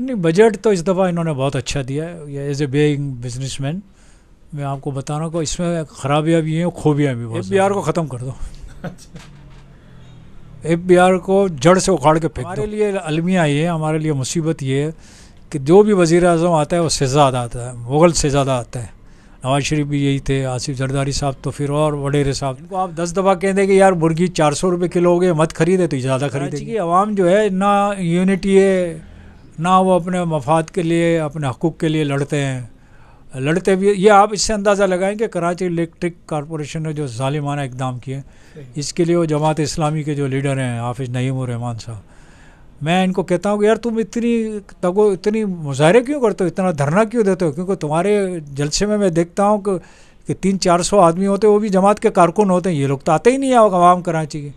नहीं बजट तो इस दफ़ा इन्होंने बहुत अच्छा दिया है ये as a being businessman मैं आपको बता रहा हूँ कि इसमें खराबियाँ भी हैं खूबियाँ भी बहुत एफ को ख़त्म कर दो एफ अच्छा। को जड़ से उखाड़ के फेंक हमारे लिए अलमिया ये है हमारे लिए मुसीबत ये है कि जो भी वज़ी अजम आता है वो शहजाद आता है मुग़ल शहजादा आता है नवाज शरीफ भी यही थे आसिफ जरदारी साहब तो फिर और वडेरे साहब इनको आप दस दफ़ा कह दें कि यार मुर्गी चार सौ रुपये किलो हो गए मत खरीदे तो ज़्यादा खरीदे कि आवाम जो है इतना यूनिटी है ना वो अपने मफाद के लिए अपने हकूक़ के लिए लड़ते हैं लड़ते भी ये आप इससे अंदाज़ा लगाएं कि कराची इलेक्ट्रिक कॉरपोरेशन ने जो ालिमाना इकदाम किए इसके लिए वो जमात इस्लामी के जो लीडर हैं हाफिज़ नईम रहमान साहब मैं इनको कहता हूँ कि यार तुम इतनी तगो इतनी मुजाहरे क्यों करते हो इतना धरना क्यों देते हो क्योंकि तुम्हारे जलसे में मैं देखता हूँ कि, कि तीन चार सौ आदमी होते वो भी जमात के कारकुन होते हैं ये लोग तो आते ही नहीं है आवाम कराची के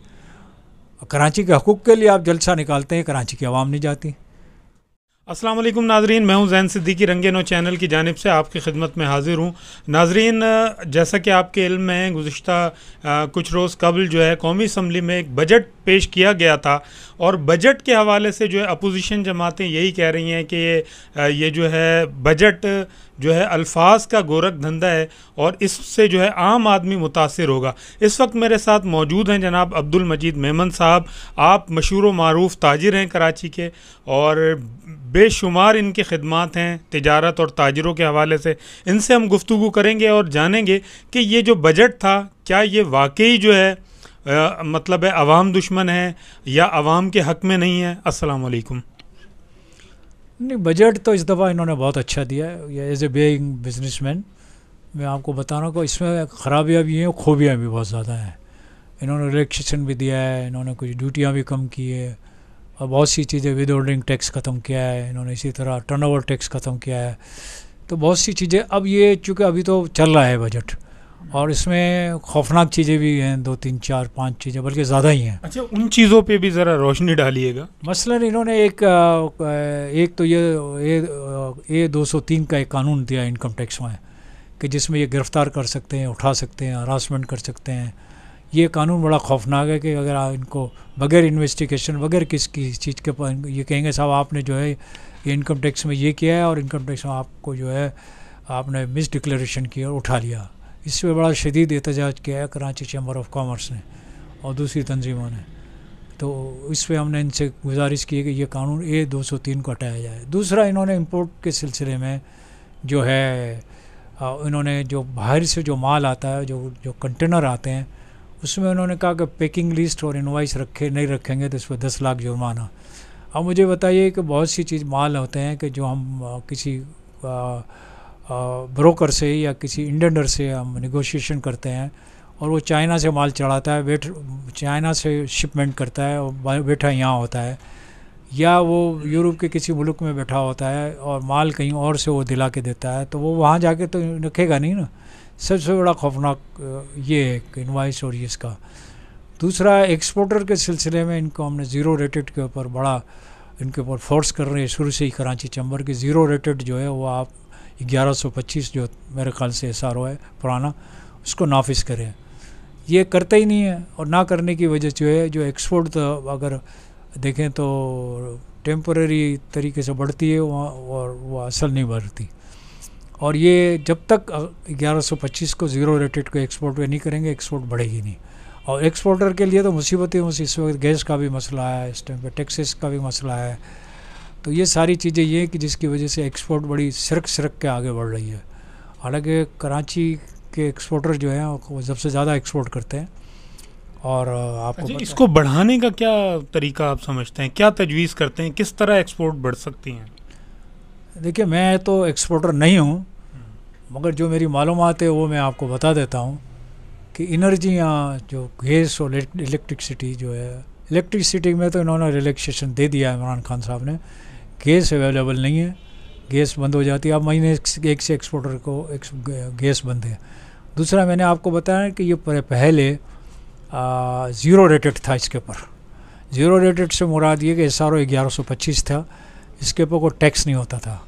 कराची के हकूक़ के लिए आप जलसा निकालते हैं कराची की आवाम नहीं जाती असलम नाजरीन मैं हूं जैन सिद्दीकी रंगे नो चैनल की जानब से आपकी खिदमत में हाजिर हूं नाजरीन जैसा कि आपके इल्म में गुज्त कुछ रोज़ कबल जो है कौमी इसम्बली में एक बजट पेश किया गया था और बजट के हवाले से जो है अपोजिशन जमातें यही कह रही हैं कि ये ये जो है बजट जो है अल्फाज का गोरख धंधा है और इससे जो है आम आदमी मुतासर होगा इस वक्त मेरे साथ मौजूद हैं जनाब अब्दुल मजीद मेमन साहब आप मशहूर मरूफ ताजिर हैं कराची के और बेशुमार इनके खदमात हैं तजारत और ताजरों के हवाले से इनसे हम गुफ्तु करेंगे और जानेंगे कि ये जो बजट था क्या ये वाकई जो है आ, मतलब है अवाम दुश्मन है या अवाम के हक में नहीं है अस्सलाम वालेकुम नहीं बजट तो इस दफ़ा इन्होंने बहुत अच्छा दिया है as a being businessman मैं आपको बता रहा हूँ इसमें ख़राबियाँ भी हैं खूबियाँ भी बहुत ज़्यादा हैं इन्होंने रिलेक्सेशन भी दिया है इन्होंने कुछ ड्यूटियाँ भी कम की है और बहुत सी चीज़ें विद होल्डिंग टैक्स ख़त्म किया है इन्होंने इसी तरह ओवर टैक्स ख़त्म किया है तो बहुत सी चीज़ें अब ये चूँकि अभी तो चल रहा है बजट और इसमें खौफनाक चीज़ें भी हैं दो तीन चार पांच चीज़ें बल्कि ज़्यादा ही हैं अच्छा उन चीज़ों पे भी ज़रा रोशनी डालिएगा मसलन इन्होंने एक एक तो ये ए दो सौ तीन का एक कानून दिया इनकम टैक्स में कि जिसमें ये गिरफ़्तार कर सकते हैं उठा सकते हैं हरासमेंट कर सकते हैं ये कानून बड़ा खौफनाक है कि अगर आप इनको बगैर इन्वेस्टिगेशन बगैर किस किस चीज़ के ये कहेंगे साहब आपने जो है ये इनकम टैक्स में ये किया है और इनकम टैक्स में आपको जो है आपने मिस डिक्लेरेशन किया और उठा लिया इस पर बड़ा शदीद एहतजाज किया है कराची चैम्बर ऑफ कॉमर्स ने और दूसरी तनजीमों ने तो इस पर हमने इनसे गुजारिश की कि ये कानून ए 203 को हटाया जाए दूसरा इन्होंने इम्पोर्ट के सिलसिले में जो है इन्होंने जो बाहर से जो माल आता है जो जो कंटेनर आते हैं उसमें उन्होंने कहा कि पैकिंग लिस्ट और इन्वाइस रखे नहीं रखेंगे तो इस पर दस लाख जुर्माना अब मुझे बताइए कि बहुत सी चीज़ माल होते हैं कि जो हम किसी आ, ब्रोकर से या किसी इंडेंडर से हम निगोशिएशन करते हैं और वो चाइना से माल चढ़ाता है वेट चाइना से शिपमेंट करता है और बैठा यहाँ होता है या वो यूरोप के किसी मुल्क में बैठा होता है और माल कहीं और से वो दिला के देता है तो वो वहाँ जाके तो रखेगा नहीं ना सबसे बड़ा खौफनाक ये है इन्वाइस और इसका दूसरा एक्सपोर्टर के सिलसिले में इनको हमने ज़ीरो रेटेड के ऊपर बड़ा इनके ऊपर फोर्स कर रहे हैं शुरू से ही कराची चंबर की ज़ीरो रेटेड जो है वो आप 1125 जो मेरे ख्याल से एस है पुराना उसको नाफिस करें ये करते ही नहीं है और ना करने की वजह जो है जो एक्सपोर्ट अगर देखें तो टेम्पररी तरीके से बढ़ती है वहाँ और वो असल नहीं बढ़ती और ये जब तक 1125 को ज़ीरो रेटेड को एक्सपोर्ट नहीं करेंगे एक्सपोर्ट बढ़ेगी नहीं और एक्सपोर्टर के लिए तो मुसीबतें उस इस वक्त गैस का भी मसला है इस टाइम पर टैक्सेस का भी मसला है तो ये सारी चीज़ें ये हैं कि जिसकी वजह से एक्सपोर्ट बड़ी सरक सरक के आगे बढ़ रही है हालांकि कराची के एक्सपोर्टर जो हैं वो सबसे ज़्यादा एक्सपोर्ट करते हैं और आपको अच्छा, इसको बढ़ाने का क्या तरीका आप समझते हैं क्या तजवीज़ करते हैं किस तरह एक्सपोर्ट बढ़ सकती हैं देखिए मैं तो एक्सपोर्टर नहीं हूँ मगर जो मेरी मालूम है वो मैं आपको बता देता हूँ कि इनर्जियाँ जो गैस और इलेक्ट्रिसिटी जो है इलेक्ट्रिसिटी में तो इन्होंने रिलैक्सेशन दे दिया इमरान खान साहब ने गैस अवेलेबल नहीं है गैस बंद हो जाती है आप महीने एक से एक्सपोर्टर को एक गैस बंद है दूसरा मैंने आपको बताया कि ये पहले ज़ीरो रेटेड था इसके ऊपर ज़ीरो रेटेड से मुराद ये कि एस आर ओ ग्यारह सौ पच्चीस था इसके ऊपर कोई टैक्स नहीं होता था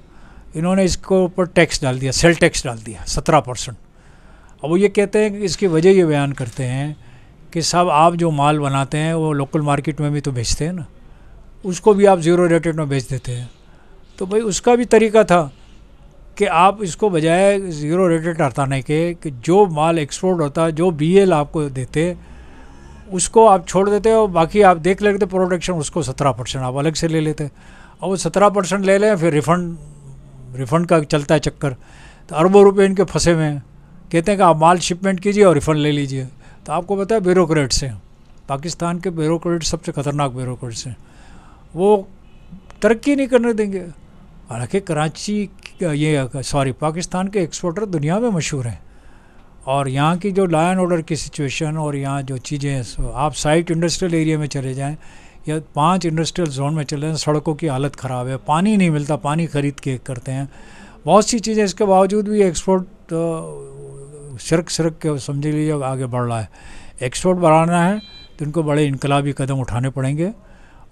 इन्होंने इसके ऊपर टैक्स डाल दिया सेल टैक्स डाल दिया सत्रह परसेंट अब वो ये कहते हैं कि इसकी वजह ये बयान करते हैं कि सब आप जो माल बनाते हैं वो लोकल मार्केट में भी तो बेचते हैं ना उसको भी आप ज़ीरो रेटेड में बेच देते हैं तो भाई उसका भी तरीका था कि आप इसको बजाय ज़ीरो रेटेड हटाने के कि जो माल एक्सपोर्ट होता जो एल आपको देते उसको आप छोड़ देते और बाकी आप देख लेते प्रोडक्शन उसको सत्रह परसेंट आप अलग से ले लेते और वो सत्रह परसेंट ले लें फिर रिफ़ंड रिफ़ंड का चलता है चक्कर तो अरबों रुपये इनके फंसे हुए हैं कहते हैं कि आप माल शिपमेंट कीजिए और रिफ़ंड ले लीजिए तो आपको पता है ब्यूरोक्रेट्स हैं पाकिस्तान के ब्यूरोक्रेट्स सबसे ख़तरनाक ब्यूरोक्रेट्स हैं वो तरक्की नहीं करने देंगे हालांकि कराची ये सॉरी पाकिस्तान के एक्सपोर्टर दुनिया में मशहूर हैं और यहाँ की जो लाइन ऑर्डर की सिचुएशन और यहाँ जो चीज़ें आप साइट इंडस्ट्रियल एरिया में चले जाएं या पांच इंडस्ट्रियल जोन में चले जाएँ सड़कों की हालत ख़राब है पानी नहीं मिलता पानी ख़रीद के करते हैं बहुत सी चीज़ें इसके बावजूद भी एक्सपोर्ट तो सरक सरक के समझ लीजिए आगे बढ़ रहा है एक्सपोर्ट बढ़ाना है तो इनको बड़े इनकलाबी कदम उठाने पड़ेंगे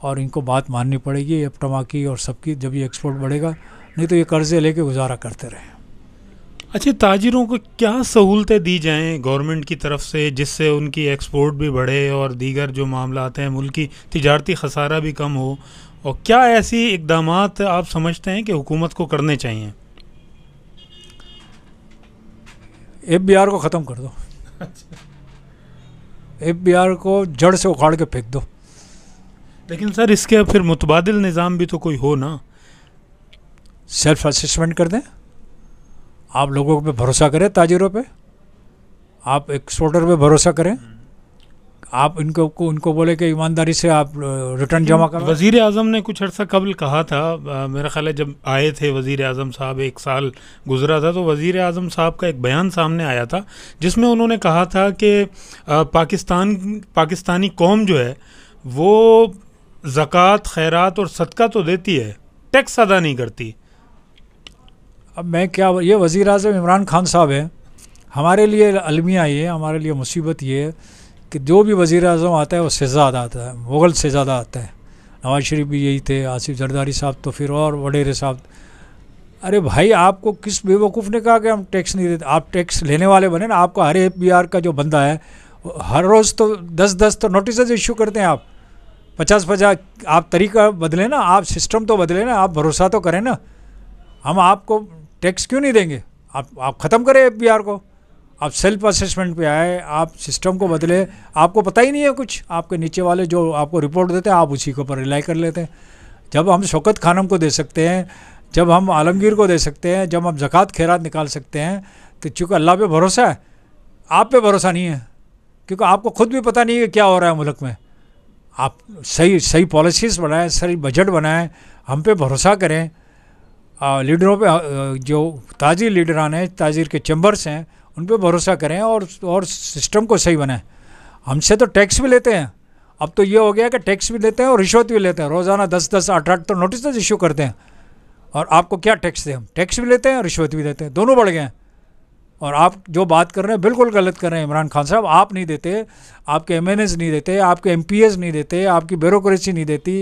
और इनको बात माननी पड़ेगी अब टमाकी और सबकी जब ये एक्सपोर्ट बढ़ेगा नहीं तो ये कर्जे लेके गुजारा करते रहे अच्छा ताजिरों को क्या सहूलतें दी जाएं गवर्नमेंट की तरफ से जिससे उनकी एक्सपोर्ट भी बढ़े और दीगर जो मामला आते हैं मुल्क की तजारती खसारा भी कम हो और क्या ऐसी इकदाम आप समझते हैं कि हुकूमत को करने चाहिए एफ बी आर को ख़त्म कर दो अच्छा। एफ बी आर को जड़ से उखाड़ के फेंक दो लेकिन सर इसके फिर मुतबादल निज़ाम भी तो कोई हो ना सेल्फ असमेंट कर दें आप लोगों पे भरोसा करें ताजिरों पे आप एक्सपोर्टर पे भरोसा करें आप इनको को, उनको बोले कि ईमानदारी से आप रिटर्न जमा करें वज़ी अजम ने कुछ अर्सा कबल कहा था आ, मेरा ख्याल है जब आए थे वज़ी अजम साहब एक साल गुजरा था तो वज़ी अजम साहब का एक बयान सामने आया था जिसमें उन्होंने कहा था कि पाकिस्तान पाकिस्तानी कौम जो है वो ज़क़़त खैरात और सदका तो देती है टैक्स अदा नहीं करती अब मैं क्या ये वज़ी अजम इमरान खान साहब हैं हमारे लिए अलमिया ये हमारे लिए मुसीबत ये है कि जो भी वज़ी अजम आता है वो शहजाद आता है मुग़ल से ज़्यादा आता है नवाज शरीफ भी यही थे आसिफ जरदारी साहब तो फिर और वडेरे साहब अरे भाई आपको किस बेवकूफ़ ने कहा कि हम टैक्स नहीं देते आप टैक्स लेने वाले बने ना आपका हर बी आर का जो बंदा है हर रोज़ तो दस दस तो नोटिस इशू करते हैं आप पचास पचास आप तरीका बदले ना आप सिस्टम तो बदले ना आप भरोसा तो करें ना हम आपको टैक्स क्यों नहीं देंगे आप आप ख़त्म करें एफ को आप सेल्फ असेसमेंट पे आए आप सिस्टम को बदले आपको पता ही नहीं है कुछ आपके नीचे वाले जो आपको रिपोर्ट देते हैं आप उसी के ऊपर रिलाई कर लेते हैं जब हम शौकत खानम को दे सकते हैं जब हम आलमगीर को दे सकते हैं जब हम जक़ात खैरात निकाल सकते हैं तो चूँकि अल्लाह पे भरोसा है आप पे भरोसा नहीं है क्योंकि आपको खुद भी पता नहीं है क्या हो रहा है मुल्क में आप सही सही पॉलिसीज़ बनाएं सही बजट बनाएं हम पे भरोसा करें आ, लीडरों पे जो ताजिर लीडरान हैं ताजिर के चैम्बर्स हैं उन पे भरोसा करें और और सिस्टम को सही बनाएं हमसे तो टैक्स भी लेते हैं अब तो ये हो गया कि टैक्स भी लेते हैं और रिश्वत भी लेते हैं रोज़ाना दस दस आठ आठ तो नोटिस इशू करते हैं और आपको क्या टैक्स दें हम टैक्स भी लेते हैं और रिश्वत भी देते हैं दोनों बढ़ गए हैं और आप जो बात कर रहे हैं बिल्कुल गलत कर रहे हैं इमरान खान साहब आप नहीं देते आपके एम नहीं देते आपके एम नहीं देते आपकी ब्यूरोसी नहीं देती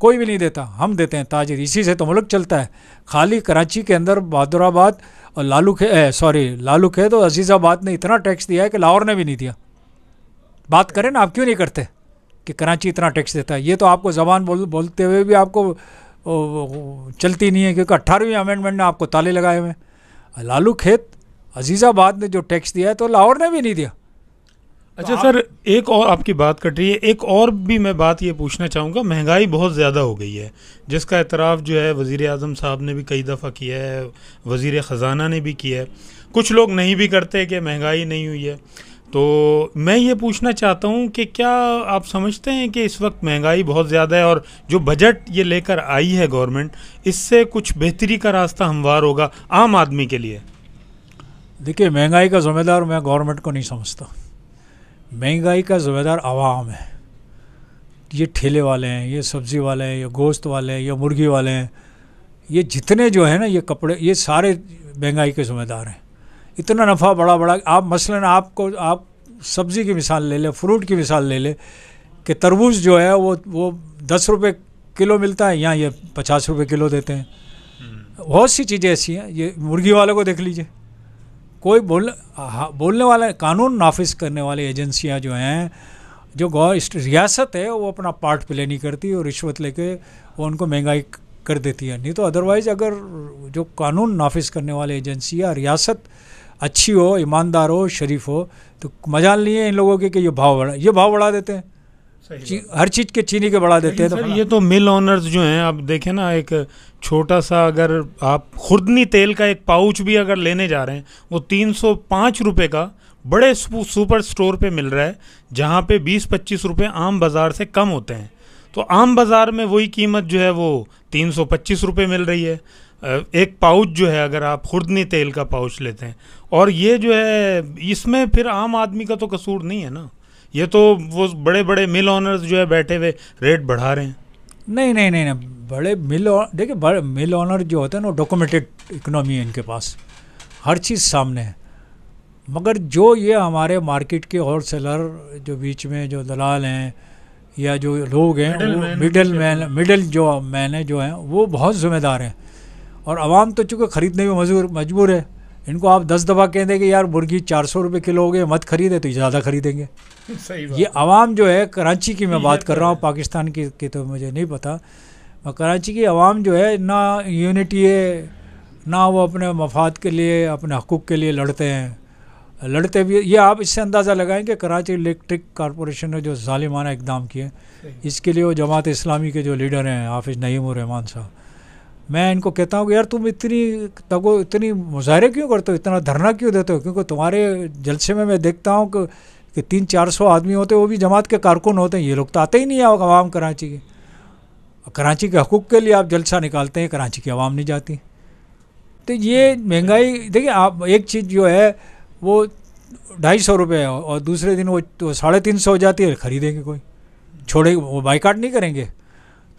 कोई भी नहीं देता हम देते हैं ताजिर इसी से तो मुल्क चलता है खाली कराची के अंदर बहादुराबाद और लालू खे सॉरी लालू खे तो अजीज़ाबाद ने इतना टैक्स दिया है कि लाहौर ने भी नहीं दिया बात करें ना आप क्यों नहीं करते कि कराची इतना टैक्स देता है ये तो आपको ज़बान बोल बोलते हुए भी आपको चलती नहीं है क्योंकि अट्ठारहवीं अमेंडमेंट ने आपको ताले लगाए हुए हैं लालू खेत अजीज़ाबाद ने जो टैक्स दिया है तो लाहौर ने भी नहीं दिया अच्छा तो सर एक और आपकी बात कट रही है एक और भी मैं बात ये पूछना चाहूँगा महंगाई बहुत ज़्यादा हो गई है जिसका एतराफ़ जो है वज़ी अजम साहब ने भी कई दफ़ा किया है वज़ी ख़जाना ने भी किया है कुछ लोग नहीं भी करते कि महंगाई नहीं हुई है तो मैं ये पूछना चाहता हूँ कि क्या आप समझते हैं कि इस वक्त महंगाई बहुत ज़्यादा है और जो बजट ये लेकर आई है गवर्नमेंट इससे कुछ बेहतरी का रास्ता हमवार होगा आम आदमी के लिए देखिए महंगाई का ज़िम्मेदार मैं गवर्नमेंट को नहीं समझता महंगाई का ज़िम्मेदार आवाम है ये ठेले वाले हैं ये सब्ज़ी वाले हैं ये गोश्त वाले हैं ये मुर्गी वाले हैं ये जितने जो है ना ये कपड़े ये सारे महंगाई के ज़िम्मेदार हैं इतना नफ़ा बड़ा बड़ा आप मसलन आपको आप सब्ज़ी की मिसाल ले लें फ्रूट की मिसाल ले लें कि तरबूज जो है वो वो दस रुपये किलो मिलता है यहाँ ये पचास रुपये किलो देते हैं हम्म। बहुत सी चीज़ें ऐसी हैं ये मुर्गी वालों को देख लीजिए कोई बोल बोलने वाला कानून नाफिज करने वाली एजेंसियाँ जो हैं जो गौर रियासत है वो अपना पार्ट प्ले नहीं करती और रिश्वत लेके वो उनको महंगाई कर देती है नहीं तो अदरवाइज़ अगर जो कानून नाफिज करने वाली एजेंसी या रियासत अच्छी हो ईमानदार हो शरीफ हो तो मजाल नहीं है इन लोगों के कि ये भाव बढ़ा ये भाव बढ़ा देते हैं हर चीज़ के चीनी के बढ़ा देते हैं तो ये तो मिल ओनर्स जो हैं आप देखें ना एक छोटा सा अगर आप खुर्दनी तेल का एक पाउच भी अगर लेने जा रहे हैं वो तीन सौ पाँच रुपये का बड़े सुपर स्टोर पे मिल रहा है जहाँ पे बीस पच्चीस रुपये आम बाज़ार से कम होते हैं तो आम बाज़ार में वही कीमत जो है वो तीन सौ पच्चीस रुपये मिल रही है एक पाउच जो है अगर आप खुर्दनी तेल का पाउच लेते हैं और ये जो है इसमें फिर आम आदमी का तो कसूर नहीं है ना ये तो वो बड़े बड़े मिल ऑनर्स जो है बैठे हुए रेट बढ़ा रहे हैं नहीं नहीं नहीं नहीं बड़े मिल देखिए बड़े मिल ऑनर जो होते हैं ना डॉक्यूमेंटेड इकोनॉमी है इनके पास हर चीज़ सामने है मगर जो ये हमारे मार्केट के होल सेलर जो बीच में जो दलाल हैं या जो लोग हैं मिडल मैन मिडल जो मैन है जो हैं वो बहुत ज़िम्मेदार हैं और आवाम तो चूँकि ख़रीदने में मजबूर मजबूर है इनको आप दस दफ़ा कह दें कि यार मुर्गी चार सौ रुपये किलो हो गए मत खरीदे तो ज़्यादा खरीदेंगे ये आवाम जो है कराची की मैं बात तो कर रहा हूँ पाकिस्तान की, की तो मुझे नहीं पता कराची की आवाम जो है ना यूनिटी है ना वो अपने मफाद के लिए अपने हकूक़ के लिए लड़ते हैं लड़ते भी ये आप इससे अंदाज़ा लगाएं कि कराची इलेक्ट्रिक कॉरपोरेशन ने जो ालिमाना इकदाम किए इसके लिए वो जमात इस्लामी के जो लीडर हैं हाफिज़ नईम रहमान साहब मैं इनको कहता हूँ कि यार तुम इतनी तगो इतनी मुजाहरे क्यों करते हो इतना धरना क्यों देते हो क्योंकि तुम्हारे जलसे में मैं देखता हूँ कि, कि तीन चार सौ आदमी होते वो भी जमात के कारकुन होते हैं ये लोग तो आते ही नहीं है आवाम कराची के कराची के हकूक़ के लिए आप जलसा निकालते हैं कराची की आवाम नहीं जाती तो ये महंगाई देखिए आप एक चीज़ जो है वो ढाई सौ रुपये और दूसरे दिन वो साढ़े तीन सौ हो जाती है ख़रीदेंगे कोई छोड़े वो बाइकाट नहीं करेंगे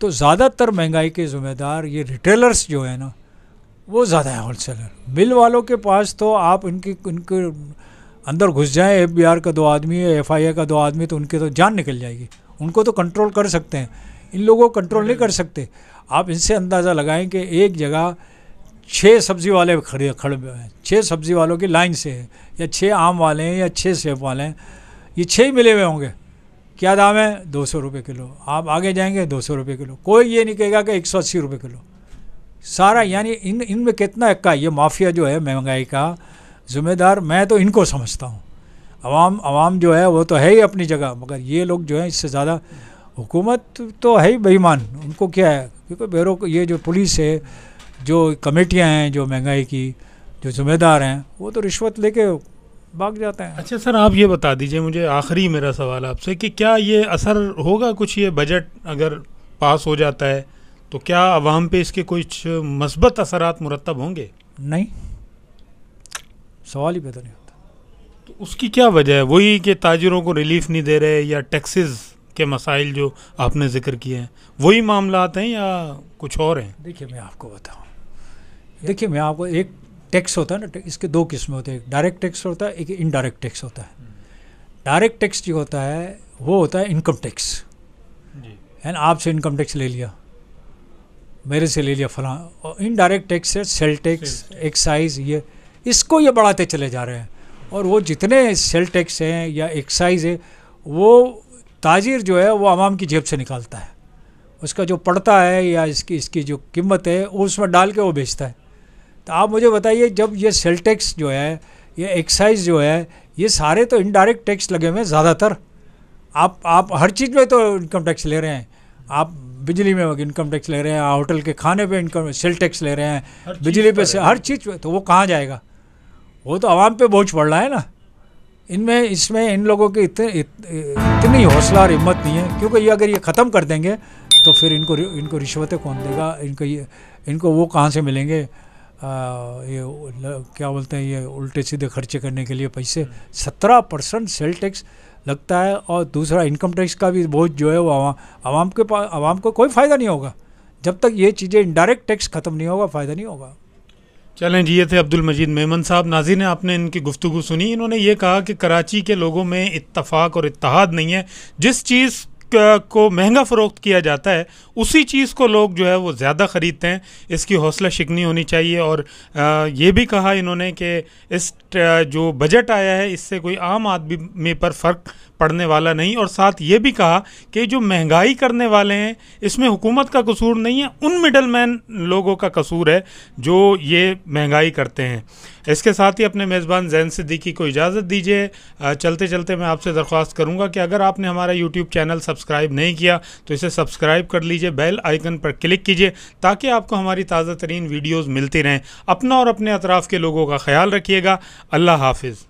तो ज़्यादातर महंगाई के ज़िम्मेदार ये रिटेलर्स जो है ना वो ज़्यादा है होल सेलर मिल वालों के पास तो आप इनकी उनके अंदर घुस जाएं एफ बी आर का दो आदमी है एफ आई का दो आदमी तो उनके तो जान निकल जाएगी उनको तो कंट्रोल कर सकते हैं इन लोगों को कंट्रोल नहीं कर सकते आप इनसे अंदाज़ा लगाएं कि एक जगह छः सब्ज़ी वाले खड़े खड़े हैं छः सब्ज़ी वालों की लाइन से है या छः आम वाले हैं या छः सेब वाले हैं ये छः ही मिले हुए होंगे क्या दाम है दो सौ रुपये किलो आप आगे जाएंगे दो सौ रुपये किलो कोई ये नहीं कहेगा कि एक सौ अस्सी रुपये किलो सारा यानी इन इनमें कितना इक्का ये माफिया जो है महंगाई का जिम्मेदार मैं तो इनको समझता हूँ आवाम आवाम जो है वो तो है ही अपनी जगह मगर ये लोग जो है इससे ज़्यादा हुकूमत तो है ही बेईमान उनको क्या है क्योंकि बेरो ये जो पुलिस है जो कमेटियाँ हैं जो महंगाई की जो जिम्मेदार हैं वो तो रिश्वत लेके भाग जाते हैं अच्छा सर आप ये बता दीजिए मुझे आखिरी मेरा सवाल आपसे कि क्या ये असर होगा कुछ ये बजट अगर पास हो जाता है तो क्या आवाम पे इसके कुछ मस्बत असरात मुरतब होंगे नहीं सवाल ही पैदा नहीं होता तो उसकी क्या वजह है वही कि ताजरों को रिलीफ नहीं दे रहे या टैक्सेस के मसाइल जो आपने जिक्र किए हैं वही मामला हैं या कुछ और हैं देखिए मैं आपको बताऊँ देखिए मैं आपको एक टैक्स होता है ना इसके दो किस्में होते हैं एक डायरेक्ट टैक्स होता है एक इनडायरेक्ट टैक्स होता है डायरेक्ट टैक्स जो होता है वो होता है इनकम टैक्स एंड आपसे इनकम टैक्स ले लिया मेरे से ले लिया फला और इनडायरेक्ट टैक्स है सेल टैक्स एक्साइज ये इसको ये बढ़ाते चले जा रहे हैं और वो जितने सेल टैक्स हैं या एक्साइज है वो ताजिर जो है वो आवाम की जेब से निकालता है उसका जो पड़ता है या इसकी इसकी जो कीमत है वो उसमें डाल के वो बेचता है तो आप मुझे बताइए जब ये सेल टैक्स जो है ये एक्साइज जो है ये सारे तो इनडायरेक्ट टैक्स लगे हुए हैं ज़्यादातर आप आप हर चीज़ में तो इनकम टैक्स ले रहे हैं आप बिजली में इनकम टैक्स ले रहे हैं होटल के खाने पे इनकम सेल टैक्स ले रहे हैं बिजली पे से हर चीज़ पे तो वो कहाँ जाएगा वो तो आवाम पे बोझ पड़ रहा है ना इनमें इसमें इन लोगों की इतने इत, इतनी हौसला और हिम्मत नहीं है क्योंकि ये अगर ये ख़त्म कर देंगे तो फिर इनको इनको रिश्वतें कौन देगा इनको ये इनको वो कहाँ से मिलेंगे ये क्या बोलते हैं ये उल्टे सीधे खर्चे करने के लिए पैसे हम्म। सत्रह परसेंट सेल टैक्स लगता है और दूसरा इनकम टैक्स का भी बहुत जो है वो आवाम आवाम के पास आवाम को कोई फ़ायदा नहीं होगा जब तक ये चीज़ें इनडायरेक्ट टैक्स ख़त्म नहीं होगा फ़ायदा नहीं होगा चलें जी ये थे अब्दुल मजीद मेमन साहब नाजी ने आपने इनकी गुफ्तु सुनी इन्होंने ये कहा कि कराची के लोगों में इतफाक़ और इतहाद नहीं है जिस चीज़ Uh, को महंगा फ़रोख्त किया जाता है उसी चीज़ को लोग जो है वो ज़्यादा ख़रीदते हैं इसकी हौसला शिकनी होनी चाहिए और uh, ये भी कहा इन्होंने कि इस uh, जो बजट आया है इससे कोई आम आदमी में पर फ़र्क पड़ने वाला नहीं और साथ ये भी कहा कि जो महंगाई करने वाले हैं इसमें हुकूमत का कसूर नहीं है उन मिडल मैन लोगों का कसूर है जो ये महंगाई करते हैं इसके साथ ही अपने मेज़बान जैन सिद्दीकी को इजाज़त दीजिए चलते चलते मैं आपसे दरख्वास्त करूँगा कि अगर आपने हमारा यूट्यूब चैनल सब्सक्राइब नहीं किया तो इसे सब्सक्राइब कर लीजिए बेल आइकन पर क्लिक कीजिए ताकि आपको हमारी ताज़ा तरीन वीडियोज़ मिलती रहें अपना और अपने अतराफ़ के लोगों का ख्याल रखिएगा अल्लाह हाफिज़